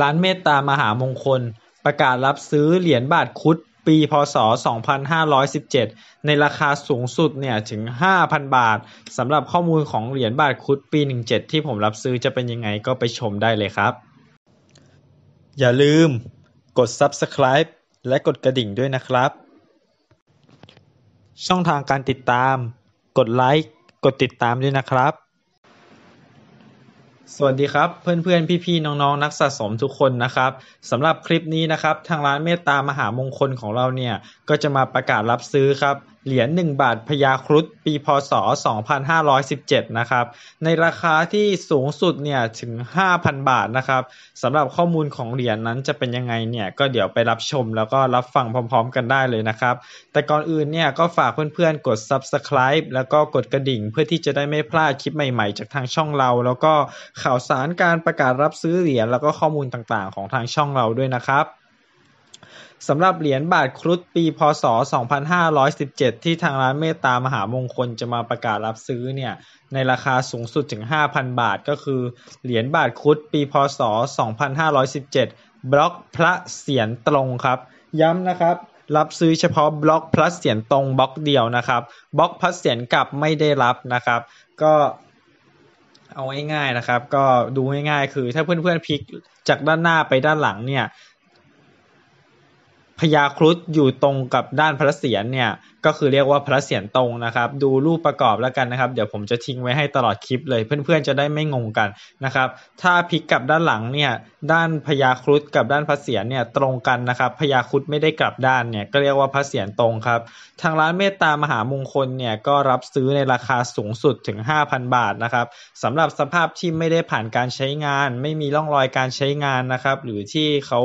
ร้านเมตตามหามงคลประกาศรับซื้อเหรียญบาทคุดปีพศ 2517 ในราคาสูงสุดเนี่ยถึง 5,000 บาท สำหรับข้อมูลของเหรียญบาทคุดปี 17 ที่ผมรับซื้อจะเป็นยังไงก็ไปชมได้เลยครับ อย่าลืมกด subscribe และกดกระดิ่งด้วยนะครับ ช่องทางการติดตาม กดไลค์กดติดตามด้วยนะครับสวัสดีครับ เพื่อนๆ พี่ๆ น้องๆ นักสะสมทุกคนนะครับสำหรับคลิปนี้นะครับ ทางร้านเมตตามหามงคลของเราเนี่ย ก็จะมาประกาศรับซื้อครับเหรียญหนึ่งบาทพยาครุฑปีพศ 2517 นะครับ ในราคาที่สูงสุดเนี่ยถึง 5,000 บาทนะครับสำหรับข้อมูลของเหรียญนนั้นจะเป็นยังไงเนี่ยก็เดี๋ยวไปรับชมแล้วก็รับฟังพร้อมๆกันได้เลยนะครับ แต่ก่อนอื่นเนี่ยก็ฝากเพื่อนๆกด subscribe แล้วก็กดกระดิ่งเพื่อที่จะได้ไม่พลาดคลิปใหม่ๆจากทางช่องเรา แล้วก็ข่าวสารการประกาศรับซื้อเหรียญแล้วก็ข้อมูลต่างๆ ของทางช่องเราด้วยนะครับสำหรับเหรียญบาทครุฑปี พศ 2517 ที่ทางร้านเมตตามหามงคลจะมาประกาศรับซื้อเนี่ยในราคาสูงสุดถึง 5,000 บาทก็คือเหรียญบาทครุฑปีพศ 2517 บล็อกพระเสียนตรงครับ ย้ำนะครับรับซื้อเฉพาะบล็อกพระเสียนตรงบล็อกเดียวนะครับ บล็อกพระเสียนกลับไม่ได้รับนะครับ ก็เอาง่ายๆนะครับ ก็ดูง่ายๆ คือ ถ้าเพื่อนๆพลิกจากด้านหน้าไปด้านหลังเนี่ยพญาครุฑอยู่ตรงกับด้านพระเศียรเนี่ยก็คือเรียกว่าพระเศียรตรงนะครับ ดูรูปประกอบแล้วกันนะครับเดี๋ยวผมจะทิ้งไว้ให้ตลอดคลิปเลย เพื่อนๆจะได้ไม่งงกันนะครับ ถ้าพลิกกลับด้านหลังเนี่ยด้านพญาครุฑกับด้านพระเศียรเนี่ยตรงกันนะครับพญาครุฑไม่ได้กลับด้านเนี่ยก็เรียกว่าพระเศียรตรงครับ ทางร้านเมตตามหามงคลเนี่ยก็รับซื้อในราคาสูงสุดถึง 5,000 บาทนะครับสำหรับสภาพที่ไม่ได้ผ่านการใช้งาน ไม่มีร่องรอยการใช้งานนะครับหรือที่เขา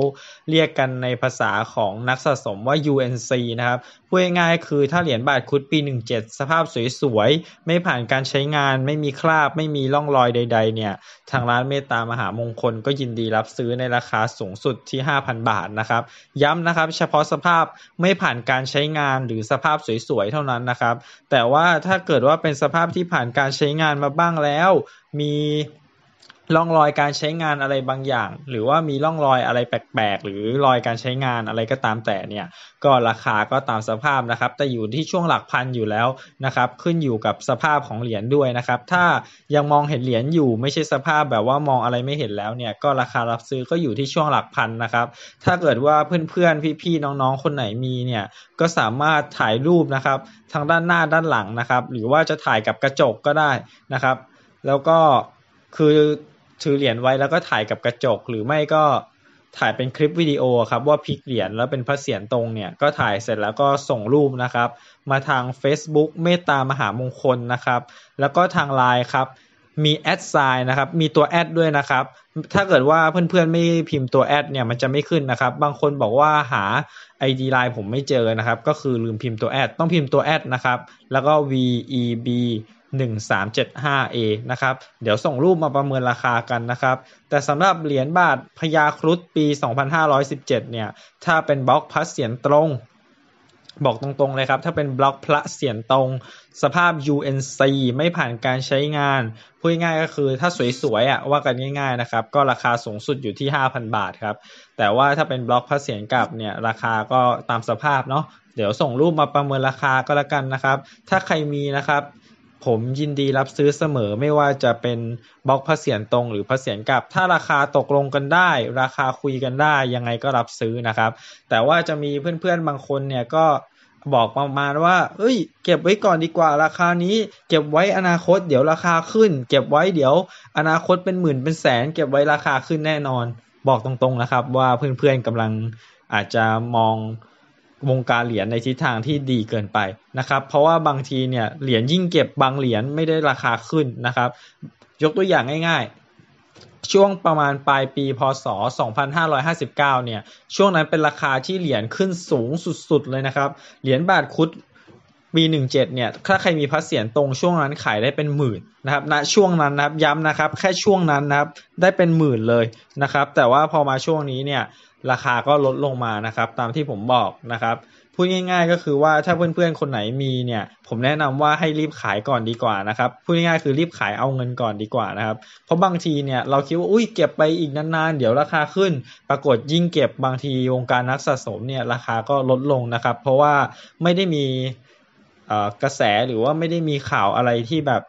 เรียกกันในภาษาของนักสะสมว่า UNC นะครับ พูดง่ายๆ คือ ถ้าเหรียญบาท คุดปี 17 สภาพสวย ๆ ไม่ผ่านการใช้งาน ไม่มีคราบ ไม่มีร่องรอยใดๆ เนี่ย ทางร้านเมตตามหามงคลก็ยินดีรับซื้อในราคาสูงสุดที่ 5,000 บาทนะครับ ย้ำนะครับ เฉพาะสภาพไม่ผ่านการใช้งานหรือสภาพสวย ๆ เท่านั้นนะครับ แต่ว่าถ้าเกิดว่าเป็นสภาพที่ผ่านการใช้งานมาบ้างแล้ว มีร่องรอยการใช้งานอะไรบางอย่าง หรือว่ามีร่องรอยอะไรแปลกๆ หรือรอยการใช้งานอะไรก็ตามแต่เนี่ย ก็ราคาก็ตามสภาพนะครับแต่อยู่ที่ช่วงหลักพันอยู่แล้วนะครับ ขึ้นอยู่กับสภาพของเหรียญด้วยนะครับ ถ้ายังมองเห็นเหรียญอยู่ ไม่ใช่สภาพแบบว่ามองอะไรไม่เห็นแล้วเนี่ย ก็ราคารับซื้อก็อยู่ที่ช่วงหลักพันนะครับ ถ้าเกิดว่าเพื่อนๆ พี่ๆน้องๆคนไหนมีเนี่ย ก็สามารถถ่ายรูปนะครับทางด้านหน้าด้านหลังนะครับ หรือว่าจะถ่ายกับกระจกก็ได้นะครับ แล้วก็คือถือเหรียญไว้แล้วก็ถ่ายกับกระจกหรือไม่ก็ถ่ายเป็นคลิปวิดีโอครับว่าพลิกเหรียญแล้วเป็นพระเศียรตรงเนี่ยก็ถ่ายเสร็จแล้วก็ส่งรูปนะครับ มาทาง Facebook เมตตามหามงคลนะครับแล้วก็ทางไลน์ครับมีแอดไซน์นะครับมีตัวแอดด้วยนะครับ ถ้าเกิดว่าเพื่อนๆไม่พิมพ์ตัวแอดเนี่ยมันจะไม่ขึ้นนะครับ บางคนบอกว่าหา ID ไลน์ผมไม่เจอนะครับ ก็คือลืมพิมพ์ตัวแอดต้องพิมพ์ตัวแอดนะครับแล้วก็ VEB 1375A นะครับ เดี๋ยวส่งรูปมาประเมินราคากันนะครับ แต่สำหรับเหรียญบาทพญาครุฑปี 2517 เนี่ย ถ้าเป็นบล็อกพละสเสียนตรง บอกตรงๆเลยครับ ถ้าเป็นบล็อกพระเสียนตรง สภาพ UNC ไม่ผ่านการใช้งาน พูดง่ายก็คือถ้าสวยๆอ่ะว่ากันง่าย ๆ นะครับ ก็ราคาสูงสุดอยู่ที่ 5,000 บาทครับ แต่ว่าถ้าเป็นบล็อกพระเสียนกลับเนี่ย ราคาก็ตามสภาพเนาะ เดี๋ยวส่งรูปมาประเมินราคาก็แล้วกันนะครับ ถ้าใครมีนะครับผมยินดีรับซื้อเสมอไม่ว่าจะเป็นบล็อกเสียนตรง หรือเสียนกลับ ถ้าราคาตกลงกันได้ ราคาคุยกันได้ยังไงก็รับซื้อนะครับ แต่ว่าจะมีเพื่อนๆบางคนเนี่ยก็บอกประมาณว่าเอ้ย เก็บไว้ก่อนดีกว่า ราคานี้ เก็บไว้อนาคต เดี๋ยวราคาขึ้น เก็บไว้เดี๋ยว อนาคตเป็นหมื่นเป็นแสน เก็บไว้ราคาขึ้นแน่นอน บอกตรงๆนะครับ ว่าเพื่อน ๆกำลังอาจจะมองวงการเหรียญในทิศทางที่ดีเกินไปนะครับ เพราะว่าบางทีเนี่ยเหรียญยิ่งเก็บบางเหรียญไม่ได้ราคาขึ้นนะครับ ยกตัวอย่างง่ายๆ ช่วงประมาณปลายปีพศ 2559 เนี่ย ช่วงนั้นเป็นราคาที่เหรียญขึ้นสูงสุดๆเลยนะครับเหรียญบาทคุด B17 เนี่ย ถ้าใครมีพัสเสียนตรงช่วงนั้นขายได้เป็นหมื่นนะครับณนะช่วงนั้นนะครับ ย้ำนะครับ แค่ช่วงนั้นนะครับ ได้เป็นหมื่นเลยนะครับ แต่ว่าพอมาช่วงนี้เนี่ย ราคาก็ลดลงมา นะครับ ตามที่ผมบอกนะครับ พูดง่าย ๆ ก็คือว่าถ้าเพื่อนๆคนไหนมีเนี่ย ผมแนะนำว่าให้รีบขายก่อนดีกว่านะครับ พูดง่ายๆคือรีบขายเอาเงินก่อนดีกว่านะครับ เพราะบางทีเนี่ยเราคิดว่า อุ้ยเก็บไปอีกนานๆ เดี๋ยวราคาขึ้น ปรากฏยิ่งเก็บบางทีวงการนักสะสมเนี่ยราคาก็ลดลงนะครับ เพราะว่าไม่ได้มีกระแสหรือว่าไม่ได้มีข่าวอะไรที่แบบ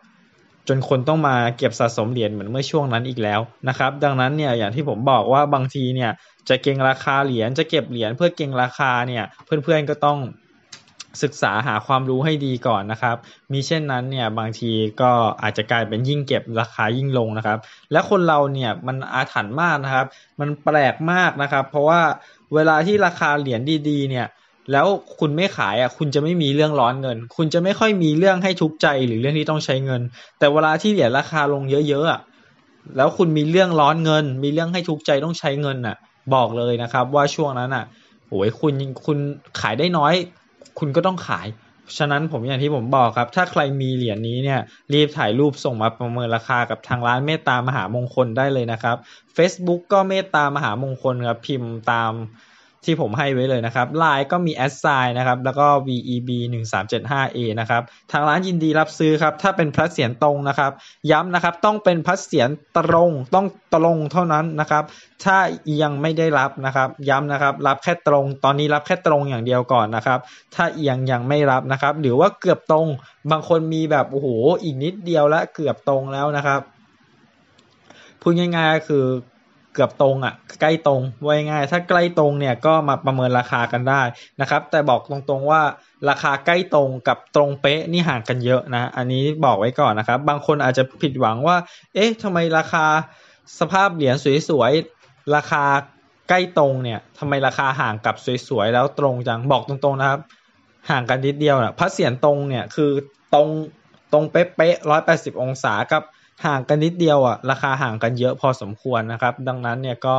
จนคนต้องมาเก็บสะสมเหรียญเหมือนเมื่อช่วงนั้นอีกแล้วนะครับ ดังนั้นเนี่ยอย่างที่ผมบอกว่าบางทีเนี่ยจะเก็งราคาเหรียญจะเก็บเหรียญเพื่อเก็งราคาเนี่ยเพื่อนๆก็ต้องศึกษาหาความรู้ให้ดีก่อนนะครับมีเช่นนั้นเนี่ยบางทีก็อาจจะกลายเป็นยิ่งเก็บราคายิ่งลงนะครับ และคนเราเนี่ยมันอาถรรพ์มากนะครับ มันแปลกมากนะครับ เพราะว่าเวลาที่ราคาเหรียญดีๆเนี่ยแล้วคุณไม่ขายอ่ะคุณจะไม่มีเรื่องร้อนเงิน คุณจะไม่ค่อยมีเรื่องให้ทุกข์ใจ หรือเรื่องที่ต้องใช้เงิน แต่เวลาที่เหรียญราคาลงเยอะๆอ่ะแล้วคุณมีเรื่องร้อนเงิน มีเรื่องให้ทุกข์ใจต้องใช้เงินอ่ะ บอกเลยนะครับ ว่าช่วงนั้นอ่ะโอ้ยคุณคุณขายได้น้อย คุณก็ต้องขาย ฉะนั้นผมอย่างที่ผมบอกครับ ถ้าใครมีเหรียญนนี้เนี่ยรีบถ่ายรูปส่งมาประเมินราคากับทางร้านเมตตามหามงคลได้เลยนะครับ Facebook ก็เมตตามหามงคลครับพิมพ์ตามที่ผมให้ไว้เลยนะครับไลน์ก็มี s s i g n นะครับ แล้วก็ VEB 1 3 7 5 A นะครับทางร้านยินดีรับซื้อครับ ถ้าเป็นพลัสเสียนตรงนะครับ ย้ำนะครับต้องเป็นพลัสเสียนตรงต้องตรงเท่านั้นนะครับ ถ้ายังไม่ได้รับนะครับ ย้ำนะครับรับแค่ตรงตอนนี้รับแค่ตรงอย่างเดียวก่อนนะครับ ถ้าเอียงยังไม่รับนะครับหรือว่าเกือบตรงบางคนมีแบบโอ้โหอีกนิดเดียวและเกือบตรงแล้วนะครับ พูดง่ายๆก็คือเกือบตรงอะ่ะใกล้ตรงไว้ง่ายถ้าใกล้ตรงเนี่ยก็มาประเมินราคากันได้นะครับ แต่บอกตรงๆว่า ราคาใกล้ตรงกับตรงเป๊ะนี่ห่างกันเยอะนะ อันนี้บอกไว้ก่อนนะครับบางคนอาจจะผิดหวังว่า เอ๊ะทำไมราคาสภาพเหรียญสวย ๆราคาใกล้ตรงเนี่ยทำไมราคาห่างกับสวยๆแล้วตรงจังบอกตรงๆนะครับ ห่างกันนิดเดียวนะพระเสียรตรงเนี่ยคือตรงตรงเป๊ะๆร้อยแปดสิบองศากับห่างกันนิดเดียวอ่ะราคาห่างกันเยอะพอสมควรนะครับ ดังนั้นเนี่ยก็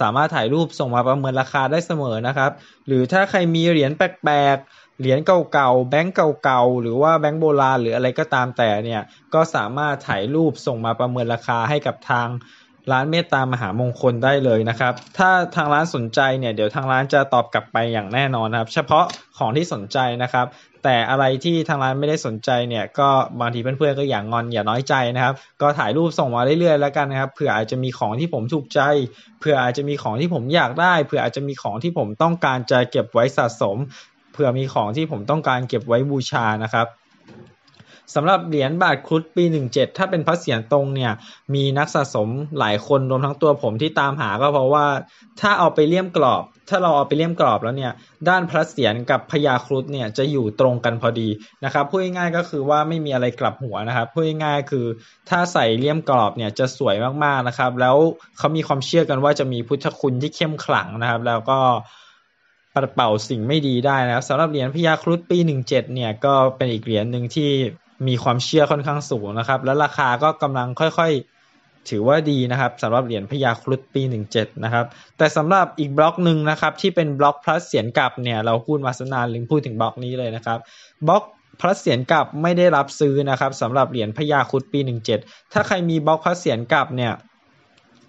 สามารถถ่ายรูปส่งมาประเมินราคาได้เสมอนะครับ หรือถ้าใครมีเหรียญแปลกเหรียญเก่าๆแบงก์เก่าๆหรือว่าแบงก์โบราณหรืออะไรก็ตามแต่เนี่ยก็สามารถถ่ายรูปส่งมาประเมินราคาให้กับทางร้านเมตตามหามงคลได้เลยนะครับ ถ้าทางร้านสนใจเนี่ยเดี๋ยวทางร้านจะตอบกลับไปอย่างแน่นอนครับ เฉพาะของที่สนใจนะครับ แต่อะไรที่ทางร้านไม่ได้สนใจเนี่ย ก็บางทีเพื่อนๆก็อย่างงอนอย่าน้อยใจนะครับ ก็ถ่ายรูปส่งมาเรื่อยๆแล้วกันนะครับ เผื่ออาจจะมีของที่ผมถูกใจ เผื่ออาจจะมีของที่ผมอยากได้ เผื่ออาจจะมีของที่ผมต้องการจะเก็บไว้สะสม เผื่อมีของที่ผมต้องการเก็บไว้บูชานะครับสำหรับเหรียญบาทครุฑปี 17 ถ้าเป็นพระเสียรตรงเนี่ยมีนักสะสมหลายคนรวมทั้งตัวผมที่ตามหาก็เพราะว่าถ้าเอาไปเลี่ยมกรอบ ถ้าเราเอาไปเลี่ยมกรอบแล้วเนี่ย ด้านพระเสียรกับพญาครุฑเนี่ยจะอยู่ตรงกันพอดีนะครับพูดง่ายๆก็คือว่าไม่มีอะไรกลับหัวนะครับพูดง่ายๆคือ ถ้าใส่เลี่ยมกรอบเนี่ยจะสวยมากๆนะครับ แล้วเขามีความเชื่อกันว่าจะมีพุทธคุณที่เข้มขลังนะครับ แล้วก็ปัดเป่าสิ่งไม่ดีได้นะครับสำหรับเหรียญพญาครุฑปี17เนี่ยก็เป็นอีกเหรียญหนึ่งที่มีความเชื่อค่อนข้างสูงนะครับ และราคาก็กำลังค่อยๆ ถือว่าดีนะครับสำหรับเหรียญพยาครุฑปี 17 นะครับ แต่สำหรับอีกบล็อกหนึ่งนะครับ ที่เป็นบล็อกพลัสเสียนกลับเนี่ยเราพูดมาสนานลิงพูดถึงบล็อกนี้เลยนะครับ บล็อกพลัสเสียนกลับไม่ได้รับซื้อนะครับสำหรับเหรียญพยาครุฑปี 17 ถ้าใครมีบล็อกพลัสเสียนกลับเนี่ย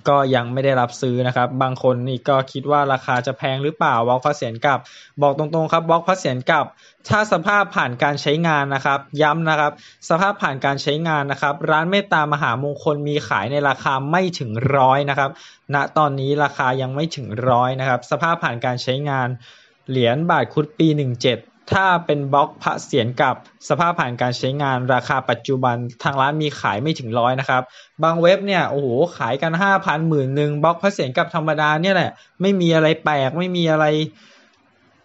ก็ยังไม่ได้รับซื้อนะครับบางคนนี่ก็คิดว่าราคาจะแพงหรือเปล่าวอล์กพัสเสียนกับ บอกตรงๆครับวอล์กพัสเสียนกับถ้าสภาพผ่านการใช้งานนะครับย้ำนะครับ สภาพผ่านการใช้งานนะครับร้านเมตตามหามงคลมีขายในราคาไม่ถึงร้อยนะครับณนะตอนนี้ราคายังไม่ถึงร้อยนะครับ สภาพผ่านการใช้งานเหรียญบาทคุดปี 17ถ้าเป็นบล็อกพระเสียรกับสภาพผ่านการใช้งานราคาปัจจุบันทางร้านมีขายไม่ถึงร้อยนะครับ บางเว็บเนี่ยโอ้โหขายกันห้าพันหมื่นหนึ่งบล็อกพระเสียรกับธรรมดาเนี่ยแหละไม่มีอะไรแปลกไม่มีอะไร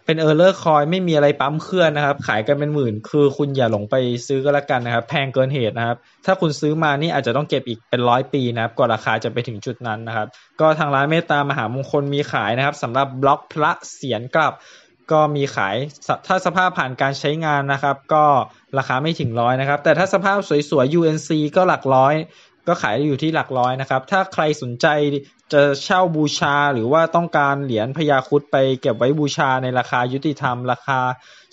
เป็นเออร์เลอร์คอยไม่มีอะไรปั๊มเคลื่อนนะครับ ขายกันเป็นหมื่น คือคุณอย่าหลงไปซื้อก็แล้วกันนะครับ แพงเกินเหตุนะครับ ถ้าคุณซื้อมานี่อาจจะต้องเก็บอีกเป็นร้อยปีนะครับ กว่าราคาจะไปถึงจุดนั้นนะครับ ก็ทางร้านเมตตามหามงคลมีขายนะครับ สำหรับบล็อกพระเสียนกลับก็มีขาย ถ้าสภาพผ่านการใช้งานนะครับ ก็ราคาไม่ถึงร้อยนะครับ แต่ถ้าสภาพสวยๆ UNC ก็หลักร้อย ก็ขายอยู่ที่หลักร้อยนะครับ ถ้าใครสนใจจะเช่าบูชา หรือว่าต้องการเหรียญพยาคุดไปเก็บไว้บูชาในราคายุติธรรม ราคา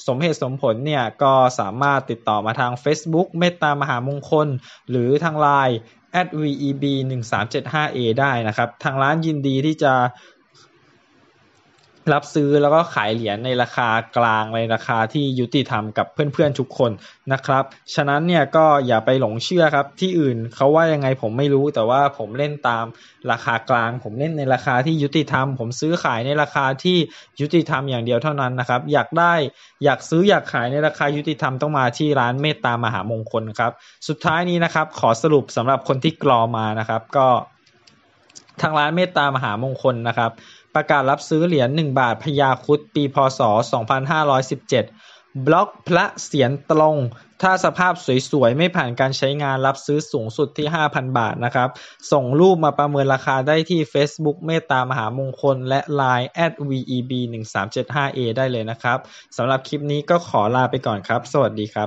สมเหตุสมผลเนี่ย ก็สามารถติดต่อมาทาง Facebook เมตตามหามงคล หรือทางไลน์ veb 1 3 7 5 a ได้นะครับ ทางร้านยินดีที่จะรับซื้อแล้วก็ขายเหรียญในราคากลางในราคาที่ยุติธรรมกับเพื่อน ๆทุกคนนะครับ ฉะนั้นเนี่ยก็อย่าไปหลงเชื่อครับ ที่อื่นเขาว่ายังไงผมไม่รู้ แต่ว่าผมเล่นตามราคากลาง ผมเล่นในราคาที่ยุติธรรม ผมซื้อขายในราคาที่ยุติธรรมอย่างเดียวเท่านั้นนะครับ อยากได้อยากซื้ออยากขายในราคายุติธรรมต้องมาที่ร้านเมตตามหามงคลครับ สุดท้ายนี้นะครับ ขอสรุปสำหรับคนที่กรอมานะครับ ก็ทางร้านเมตตามหามงคลนะครับประกาศรับซื้อเหรียญ 1 บาทพญาคุดปี พศ 2517 บล็อกพระเสียนตรง ถ้าสภาพสวยๆ ไม่ผ่านการใช้งานรับซื้อสูงสุดที่ 5,000 บาท นะครับ ส่งรูปมาประเมินราคาได้ที่ Facebook เมตตามหามงคลและ Line at veb 1 3 7 5 a ได้เลยนะครับ สำหรับคลิปนี้ก็ขอลาไปก่อนครับ สวัสดีครับ